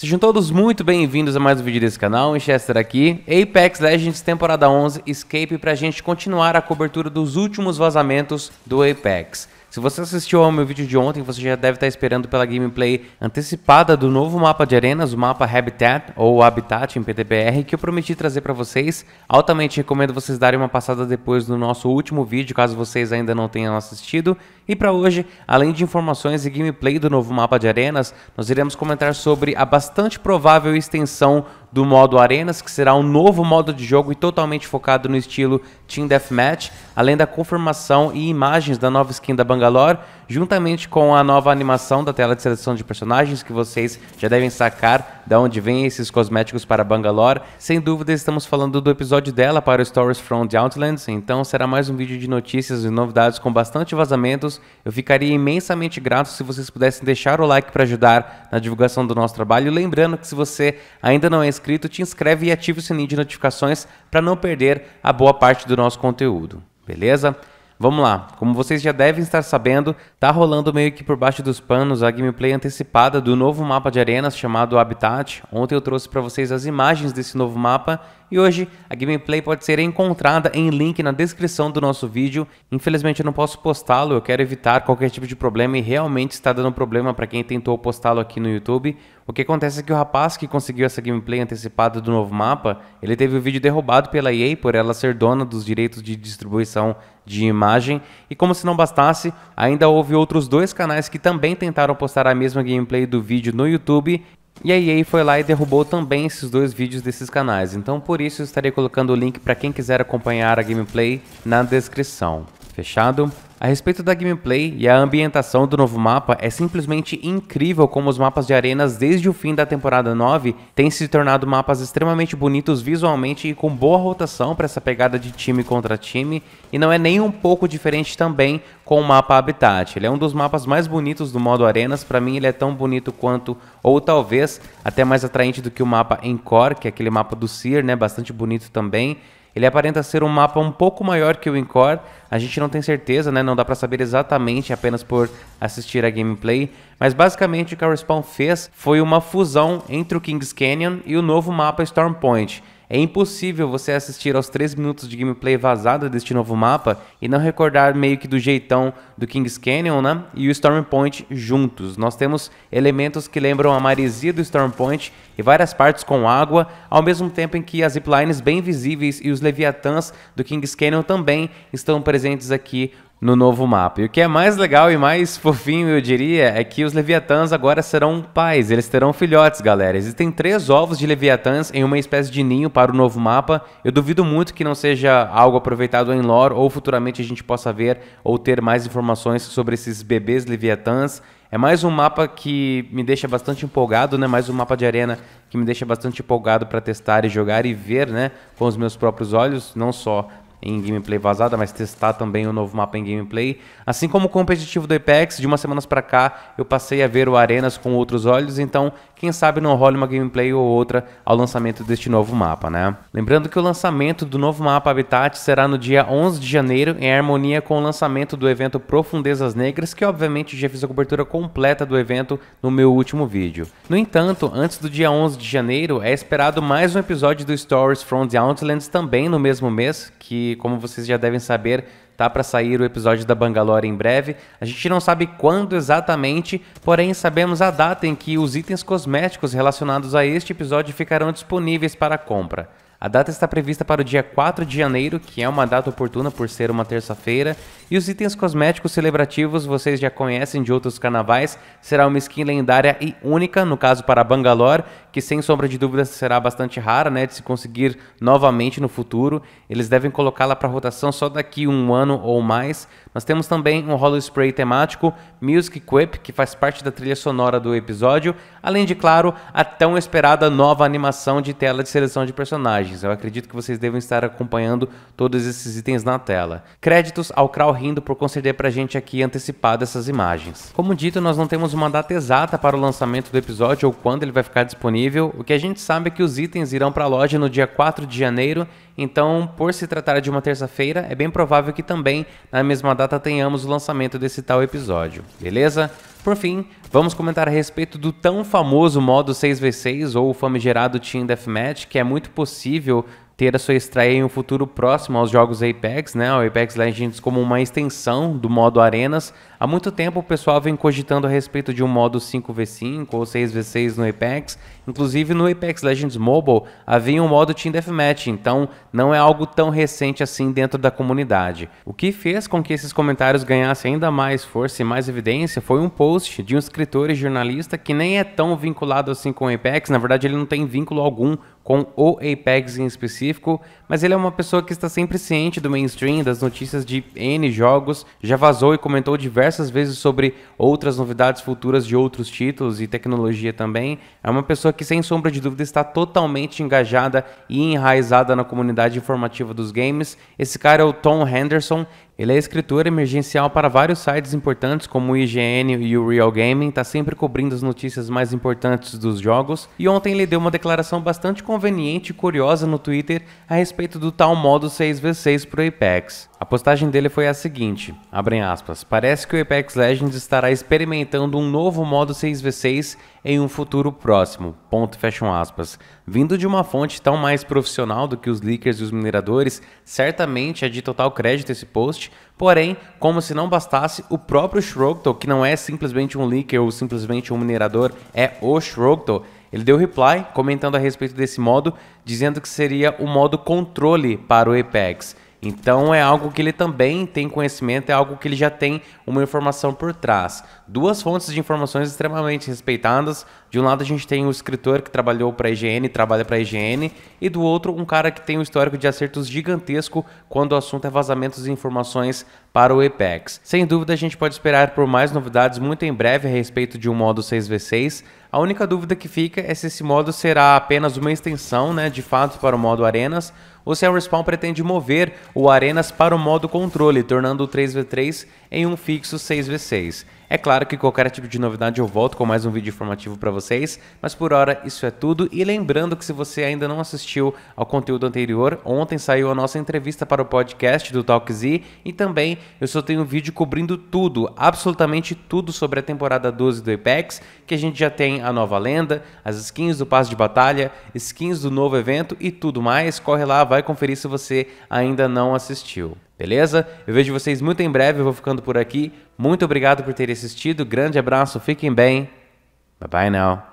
Sejam todos muito bem-vindos a mais um vídeo desse canal, Winchester aqui. Apex Legends temporada 11 Escape para a gente continuar a cobertura dos últimos vazamentos do Apex. Se você assistiu ao meu vídeo de ontem, você já deve estar esperando pela gameplay antecipada do novo mapa de arenas, o mapa Habitat, ou Habitat em PTBR, que eu prometi trazer para vocês. Altamente recomendo vocês darem uma passada depois do nosso último vídeo, caso vocês ainda não tenham assistido. E para hoje, além de informações e gameplay do novo mapa de arenas, nós iremos comentar sobre a bastante provável extensão do modo Arenas, que será um novo modo de jogo e totalmente focado no estilo Team Deathmatch, além da confirmação e imagens da nova skin da Bangalore juntamente com a nova animação da tela de seleção de personagens que vocês já devem sacar da onde vêm esses cosméticos para Bangalore. Sem dúvida, estamos falando do episódio dela para Stories from the Outlands, então será mais um vídeo de notícias e novidades com bastante vazamentos. Eu ficaria imensamente grato se vocês pudessem deixar o like para ajudar na divulgação do nosso trabalho. Lembrando que se você ainda não é inscrito, te inscreve e ativa o sininho de notificações para não perder a boa parte do nosso conteúdo. Beleza? Vamos lá, como vocês já devem estar sabendo, tá rolando meio que por baixo dos panos a gameplay antecipada do novo mapa de arenas chamado Habitat. Ontem eu trouxe para vocês as imagens desse novo mapa e hoje a gameplay pode ser encontrada em link na descrição do nosso vídeo. Infelizmente eu não posso postá-lo, eu quero evitar qualquer tipo de problema e realmente está dando problema para quem tentou postá-lo aqui no YouTube. O que acontece é que o rapaz que conseguiu essa gameplay antecipada do novo mapa, ele teve o vídeo derrubado pela EA por ela ser dona dos direitos de distribuição de imagem. E como se não bastasse, ainda houve outros dois canais que também tentaram postar a mesma gameplay do vídeo no YouTube. E a EA foi lá e derrubou também esses dois vídeos desses canais, então por isso eu estarei colocando o link para quem quiser acompanhar a gameplay na descrição. Fechado? A respeito da gameplay e a ambientação do novo mapa, é simplesmente incrível como os mapas de arenas desde o fim da temporada 9 têm se tornado mapas extremamente bonitos visualmente e com boa rotação para essa pegada de time contra time, e não é nem um pouco diferente também com o mapa Habitat. Ele é um dos mapas mais bonitos do modo arenas, para mim ele é tão bonito quanto, ou talvez até mais atraente do que o mapa Encore, que é aquele mapa do Seer, né, bastante bonito também. Ele aparenta ser um mapa um pouco maior que o Incor. a gente não tem certeza, né? não dá para saber exatamente apenas por assistir a gameplay, mas basicamente o que a Respawn fez foi uma fusão entre o Kings Canyon e o novo mapa Storm Point. É impossível você assistir aos 3 minutos de gameplay vazada deste novo mapa e não recordar meio que do jeitão do King's Canyon né? e o Stormpoint juntos. Nós temos elementos que lembram a maresia do Stormpoint e várias partes com água, ao mesmo tempo em que as ziplines bem visíveis e os leviatãs do King's Canyon também estão presentes aqui no novo mapa. E o que é mais legal e mais fofinho, eu diria, é que os leviatãs agora serão pais, eles terão filhotes, galera. Existem três ovos de leviatãs em uma espécie de ninho para o novo mapa. Eu duvido muito que não seja algo aproveitado em lore ou futuramente a gente possa ver ou ter mais informações sobre esses bebês leviatãs. É mais um mapa que me deixa bastante empolgado, né? Mais um mapa de arena que me deixa bastante empolgado para testar e jogar e ver, né, com os meus próprios olhos, não só em gameplay vazada, mas testar também o novo mapa em gameplay. Assim como o competitivo do Apex, de umas semanas para cá eu passei a ver o Arenas com outros olhos, então quem sabe não rola uma gameplay ou outra ao lançamento deste novo mapa, né? Lembrando que o lançamento do novo mapa Habitat será no dia 11 de janeiro, em harmonia com o lançamento do evento Profundezas Negras, que obviamente já fiz a cobertura completa do evento no meu último vídeo. No entanto, antes do dia 11 de janeiro, é esperado mais um episódio do Stories from the Outlands também no mesmo mês, que como vocês já devem saber, Tá para sair o episódio da Bangalore em breve. A gente não sabe quando exatamente, porém sabemos a data em que os itens cosméticos relacionados a este episódio ficarão disponíveis para compra. A data está prevista para o dia 4 de janeiro, que é uma data oportuna por ser uma terça-feira, e os itens cosméticos celebrativos vocês já conhecem de outros carnavais, será uma skin lendária e única, no caso para Bangalore, que sem sombra de dúvida será bastante rara, né, de se conseguir novamente no futuro. Eles devem colocá-la para rotação só daqui um ano ou mais. Nós temos também um Hollow Spray temático, Music Quip, que faz parte da trilha sonora do episódio, além de, claro, a tão esperada nova animação de tela de seleção de personagens imagens. Eu acredito que vocês devem estar acompanhando todos esses itens na tela. Créditos ao Kral Rindo por conceder pra gente aqui antecipado essas imagens. Como dito, nós não temos uma data exata para o lançamento do episódio ou quando ele vai ficar disponível. O que a gente sabe é que os itens irão para a loja no dia 4 de janeiro, então, por se tratar de uma terça-feira, é bem provável que também na mesma data tenhamos o lançamento desse tal episódio. Beleza? Por fim, vamos comentar a respeito do tão famoso modo 6v6 ou o famigerado Team Deathmatch, que é muito possível ter a sua estreia em um futuro próximo aos jogos Apex, né? O Apex Legends como uma extensão do modo Arenas. Há muito tempo o pessoal vem cogitando a respeito de um modo 5v5 ou 6v6 no Apex Inclusive no Apex Legends Mobile havia um modo Team Deathmatch, então não é algo tão recente assim dentro da comunidade. O que fez com que esses comentários ganhassem ainda mais força e mais evidência foi um post de um escritor e jornalista que nem é tão vinculado assim com o Apex, na verdade ele não tem vínculo algum com o Apex em específico, mas ele é uma pessoa que está sempre ciente do mainstream, das notícias de N jogos, já vazou e comentou diversas vezes sobre outras novidades futuras de outros títulos e tecnologia também. É uma pessoa que que, sem sombra de dúvida, está totalmente engajada e enraizada na comunidade informativa dos games. Esse cara é o Tom Henderson, ele é escritor emergencial para vários sites importantes como o IGN e o Real Gaming, está sempre cobrindo as notícias mais importantes dos jogos, e ontem ele deu uma declaração bastante conveniente e curiosa no Twitter a respeito do tal modo 6v6 para o Apex. A postagem dele foi a seguinte, abrem aspas, parece que o Apex Legends estará experimentando um novo modo 6v6 em um futuro próximo, ponto, fecham aspas. Vindo de uma fonte tão mais profissional do que os leakers e os mineradores, certamente é de total crédito esse post, Porém, como se não bastasse, o próprio Shrogto, que não é simplesmente um leaker ou simplesmente um minerador, é o Shrogto. Ele deu reply comentando a respeito desse modo, dizendo que seria o modo controle para o Apex. Então é algo que ele também tem conhecimento, é algo que ele já tem uma informação por trás. Duas fontes de informações extremamente respeitadas. De um lado a gente tem o escritor que trabalhou para a IGN, trabalha para a IGN, e do outro um cara que tem um histórico de acertos gigantesco quando o assunto é vazamentos de informações para o Apex. Sem dúvida a gente pode esperar por mais novidades muito em breve a respeito de um modo 6v6. A única dúvida que fica é se esse modo será apenas uma extensão, né, de fato, para o modo Arenas, ou se a Respawn pretende mover o Arenas para o modo controle, tornando o 3v3 em um fixo 6v6. É claro que qualquer tipo de novidade eu volto com mais um vídeo informativo para vocês, mas por hora isso é tudo. E lembrando que se você ainda não assistiu ao conteúdo anterior, ontem saiu a nossa entrevista para o podcast do Talk Z e também eu só tenho um vídeo cobrindo tudo, absolutamente tudo sobre a temporada 12 do Apex, que a gente já tem a nova lenda, as skins do passe de batalha, skins do novo evento e tudo mais. Corre lá, vai conferir se você ainda não assistiu. Beleza? Eu vejo vocês muito em breve, eu vou ficando por aqui. Muito obrigado por ter assistido. Grande abraço, fiquem bem. Bye bye now.